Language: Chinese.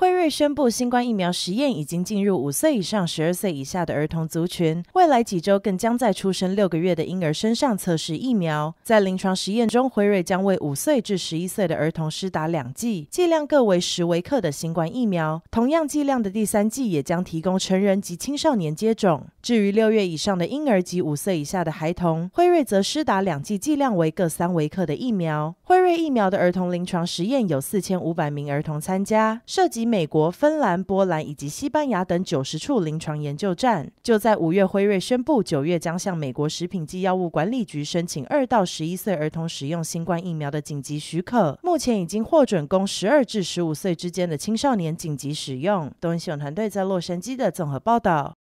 辉瑞宣布，新冠疫苗实验已经进入五岁以上、十二岁以下的儿童族群。未来几周更将在出生六个月的婴儿身上测试疫苗。在临床实验中，辉瑞将为五岁至十一岁的儿童施打两剂，剂量各为十微克的新冠疫苗。同样剂量的第三剂也将提供成人及青少年接种。至于六月以上的婴儿及五岁以下的孩童，辉瑞则施打两剂，剂量为各三微克的疫苗。瑞疫苗的儿童临床实验有四千五百名儿童参加，涉及美国、芬兰、波兰以及西班牙等九十处临床研究站。就在五月，辉瑞宣布九月将向美国食品及药物管理局申请二到十一岁儿童使用新冠疫苗的紧急许可。目前已经获准供十二至十五岁之间的青少年紧急使用。东英新闻团队在洛杉矶的综合报道。